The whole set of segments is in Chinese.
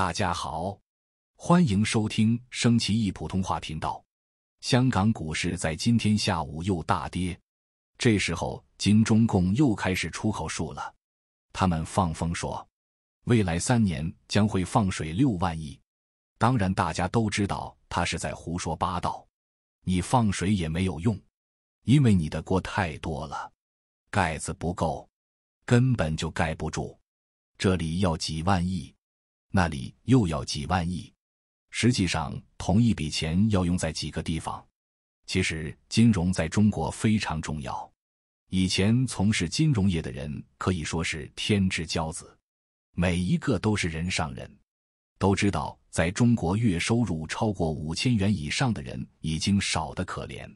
大家好，欢迎收听升旗易普通话频道。香港股市在今天下午又大跌，这时候金中共又开始出口数了。他们放风说，未来三年将会放水六万亿。当然，大家都知道他是在胡说八道。你放水也没有用，因为你的锅太多了，盖子不够，根本就盖不住。这里要几万亿。那里又要几万亿，实际上同一笔钱要用在几个地方。其实金融在中国非常重要，以前从事金融业的人可以说是天之骄子，每一个都是人上人。都知道，在中国月收入超过五千元以上的人已经少得可怜，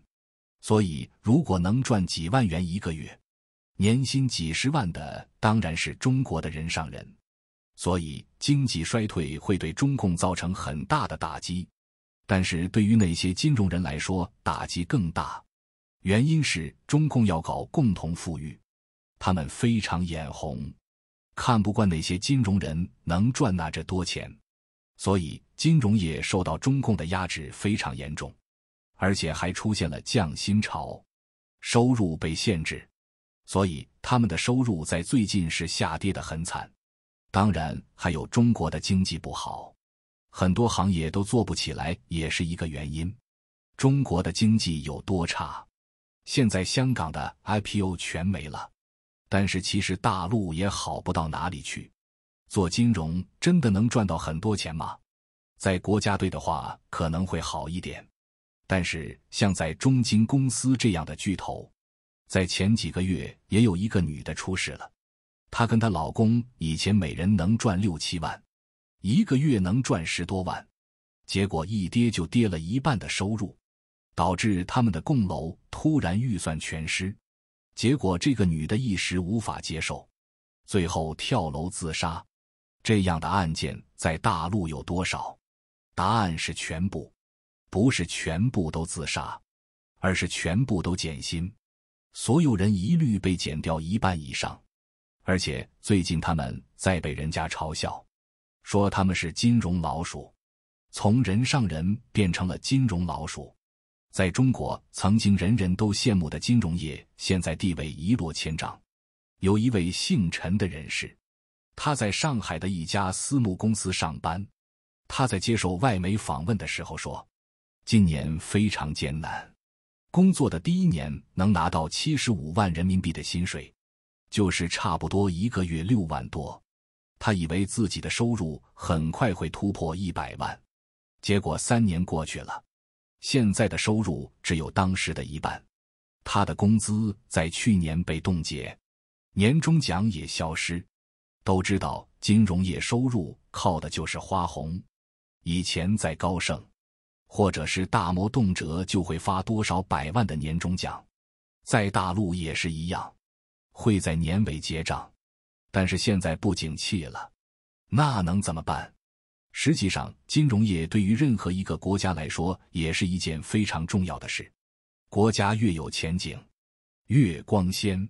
所以如果能赚几万元一个月，年薪几十万的当然是中国的人上人。所以，经济衰退会对中共造成很大的打击，但是对于那些金融人来说，打击更大。原因是中共要搞共同富裕，他们非常眼红，看不惯那些金融人能赚那这多钱，所以金融业受到中共的压制非常严重，而且还出现了降薪潮，收入被限制，所以他们的收入在最近是下跌的很惨。当然，还有中国的经济不好，很多行业都做不起来，也是一个原因。中国的经济有多差？现在香港的 IPO 全没了，但是其实大陆也好不到哪里去。做金融真的能赚到很多钱吗？在国家队的话可能会好一点，但是像在中金公司这样的巨头，在前几个月也有一个女的出事了。她跟她老公以前每人能赚六七万，一个月能赚十多万，结果一跌就跌了一半的收入，导致他们的供楼突然预算全失，结果这个女的一时无法接受，最后跳楼自杀。这样的案件在大陆有多少？答案是全部，不是全部都自杀，而是全部都减薪，所有人一律被减掉一半以上。而且最近他们在被人家嘲笑，说他们是金融老鼠，从人上人变成了金融老鼠。在中国，曾经人人都羡慕的金融业，现在地位一落千丈。有一位姓陈的人士，他在上海的一家私募公司上班。他在接受外媒访问的时候说：“今年非常艰难，工作的第一年能拿到七十五万人民币的薪水。”就是差不多一个月六万多，他以为自己的收入很快会突破一百万，结果三年过去了，现在的收入只有当时的一半。他的工资在去年被冻结，年终奖也消失。都知道金融业收入靠的就是花红，以前在高盛，或者是大摩，动辄就会发多少百万的年终奖，在大陆也是一样。会在年尾结账，但是现在不景气了，那能怎么办？实际上，金融业对于任何一个国家来说也是一件非常重要的事。国家越有前景，越光鲜，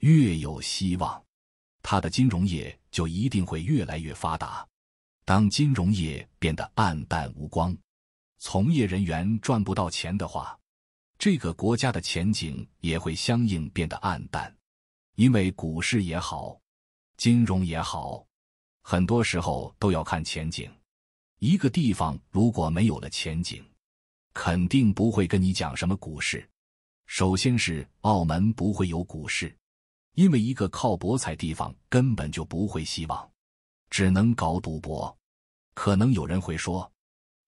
越有希望，它的金融业就一定会越来越发达。当金融业变得暗淡无光，从业人员赚不到钱的话，这个国家的前景也会相应变得暗淡。因为股市也好，金融也好，很多时候都要看前景。一个地方如果没有了前景，肯定不会跟你讲什么股市。首先是澳门不会有股市，因为一个靠博彩地方根本就不会希望，只能搞赌博。可能有人会说，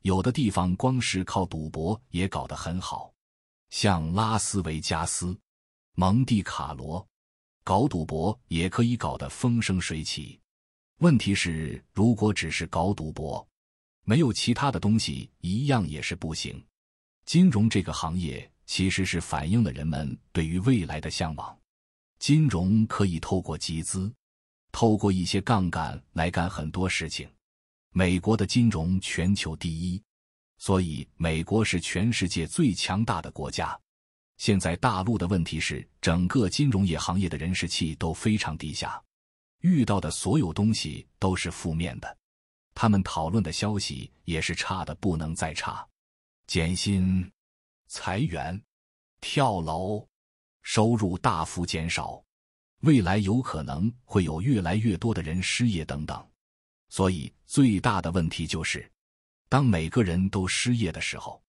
有的地方光是靠赌博也搞得很好，像拉斯维加斯、蒙地卡罗。搞赌博也可以搞得风生水起，问题是如果只是搞赌博，没有其他的东西，一样也是不行。金融这个行业其实是反映了人们对于未来的向往。金融可以透过集资，透过一些杠杆来干很多事情。美国的金融全球第一，所以美国是全世界最强大的国家。现在大陆的问题是。整个金融业行业的人士气都非常低下，遇到的所有东西都是负面的，他们讨论的消息也是差的不能再差，减薪、裁员、跳楼、收入大幅减少，未来有可能会有越来越多的人失业等等。所以最大的问题就是，当每个人都失业的时候，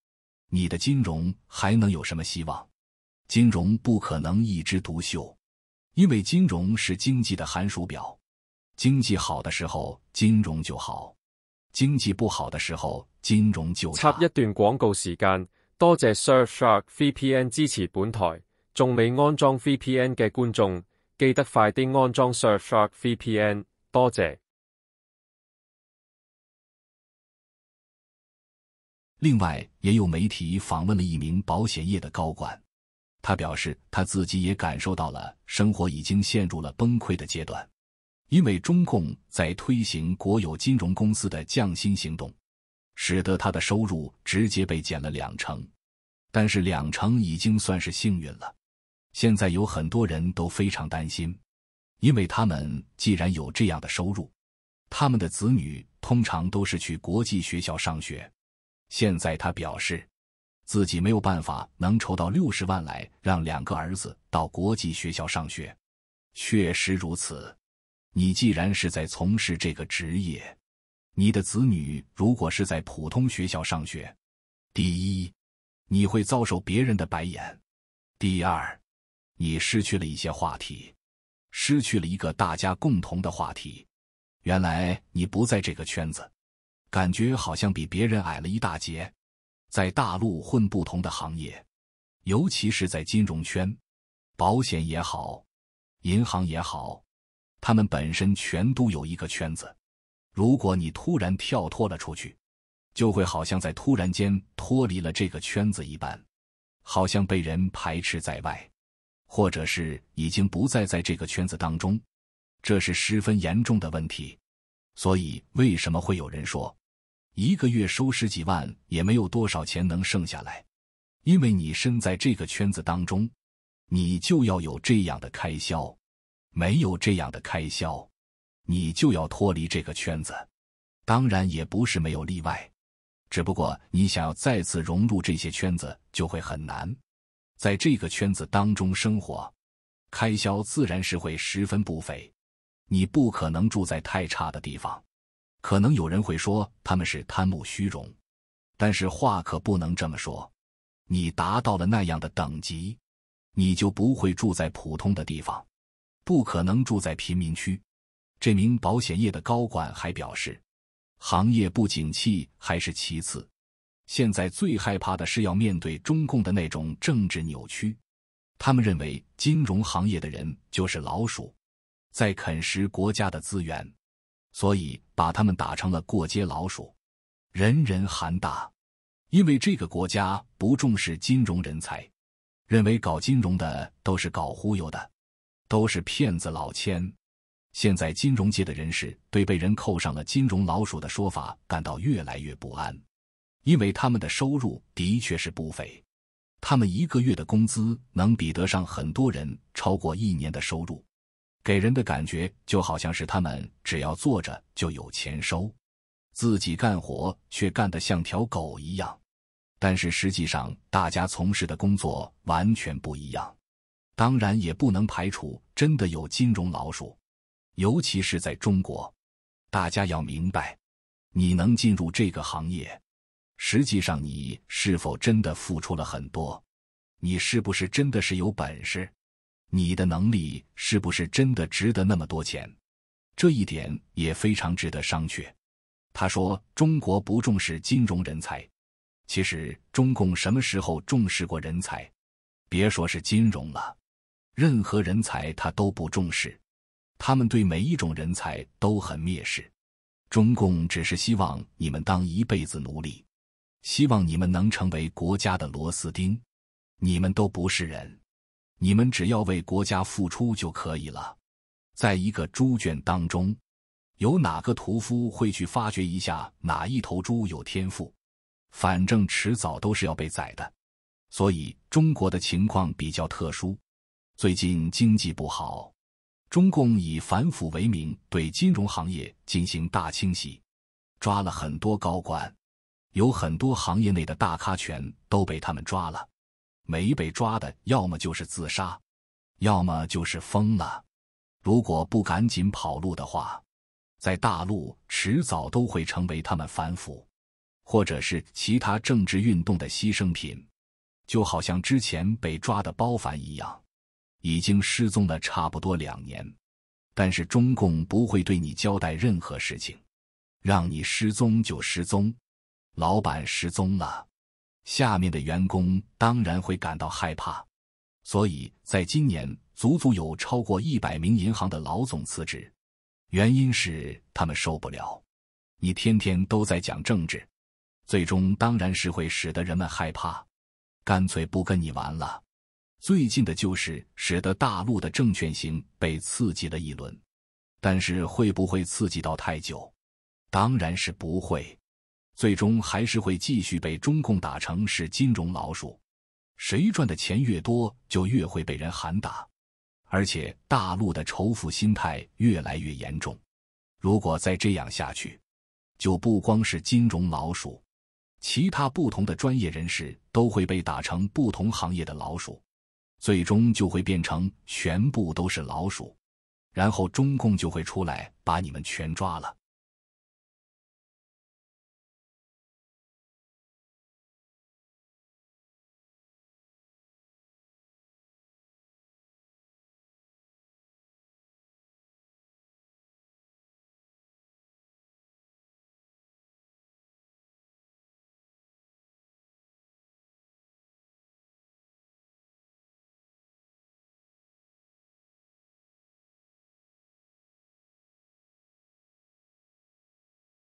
你的金融还能有什么希望？金融不可能一枝独秀，因为金融是经济的寒暑表，经济好的时候金融就好，经济不好的时候金融就差。一段广告时间，多谢 Surfshark VPN 支持本台。仲未安装 VPN 嘅观众，记得快啲安装 Surfshark VPN，多谢。另外，也有媒体访问了一名保险业的高管。他表示，他自己也感受到了生活已经陷入了崩溃的阶段，因为中共在推行国有金融公司的降薪行动，使得他的收入直接被减了两成。但是两成已经算是幸运了。现在有很多人都非常担心，因为他们既然有这样的收入，他们的子女通常都是去国际学校上学。现在他表示。自己没有办法能筹到六十万来让两个儿子到国际学校上学，确实如此。你既然是在从事这个职业，你的子女如果是在普通学校上学，第一，你会遭受别人的白眼；第二，你失去了一些话题，失去了一个大家共同的话题。原来你不在这个圈子，感觉好像比别人矮了一大截。在大陆混不同的行业，尤其是在金融圈，保险也好，银行也好，他们本身全都有一个圈子。如果你突然跳脱了出去，就会好像在突然间脱离了这个圈子一般，好像被人排斥在外，或者是已经不再在这个圈子当中，这是十分严重的问题。所以，为什么会有人说？一个月收十几万，也没有多少钱能剩下来，因为你身在这个圈子当中，你就要有这样的开销，没有这样的开销，你就要脱离这个圈子。当然也不是没有例外，只不过你想要再次融入这些圈子就会很难。在这个圈子当中生活，开销自然是会十分不菲，你不可能住在太差的地方。可能有人会说他们是贪慕虚荣，但是话可不能这么说。你达到了那样的等级，你就不会住在普通的地方，不可能住在贫民区。这名保险业的高管还表示，行业不景气还是其次，现在最害怕的是要面对中共的那种政治扭曲。他们认为金融行业的人就是老鼠，在啃食国家的资源。所以，把他们打成了过街老鼠，人人喊打。因为这个国家不重视金融人才，认为搞金融的都是搞忽悠的，都是骗子老千。现在，金融界的人士对被人扣上了“金融老鼠”的说法感到越来越不安，因为他们的收入的确是不菲，他们一个月的工资能比得上很多人超过一年的收入。给人的感觉就好像是他们只要坐着就有钱收，自己干活却干得像条狗一样。但是实际上，大家从事的工作完全不一样。当然，也不能排除真的有金融老鼠，尤其是在中国。大家要明白，你能进入这个行业，实际上你是否真的付出了很多？你是不是真的是有本事？你的能力是不是真的值得那么多钱？这一点也非常值得商榷。他说：“中国不重视金融人才，其实中共什么时候重视过人才？别说是金融了，任何人才他都不重视，他们对每一种人才都很蔑视。中共只是希望你们当一辈子奴隶，希望你们能成为国家的螺丝钉，你们都不是人。”你们只要为国家付出就可以了。在一个猪圈当中，有哪个屠夫会去发掘一下哪一头猪有天赋？反正迟早都是要被宰的。所以中国的情况比较特殊。最近经济不好，中共以反腐为名对金融行业进行大清洗，抓了很多高官，有很多行业内的大咖全都被他们抓了。没被抓的，要么就是自杀，要么就是疯了。如果不赶紧跑路的话，在大陆迟早都会成为他们反腐，或者是其他政治运动的牺牲品。就好像之前被抓的包凡一样，已经失踪了差不多两年。但是中共不会对你交代任何事情，让你失踪就失踪。老板失踪了。下面的员工当然会感到害怕，所以在今年足足有超过一百名银行的老总辞职，原因是他们受不了你天天都在讲政治，最终当然是会使得人们害怕，干脆不跟你玩了。最近的就是使得大陆的证券型被刺激了一轮，但是会不会刺激到太久？当然是不会。最终还是会继续被中共打成是金融老鼠，谁赚的钱越多，就越会被人喊打。而且大陆的仇富心态越来越严重，如果再这样下去，就不光是金融老鼠，其他不同的专业人士都会被打成不同行业的老鼠，最终就会变成全部都是老鼠，然后中共就会出来把你们全抓了。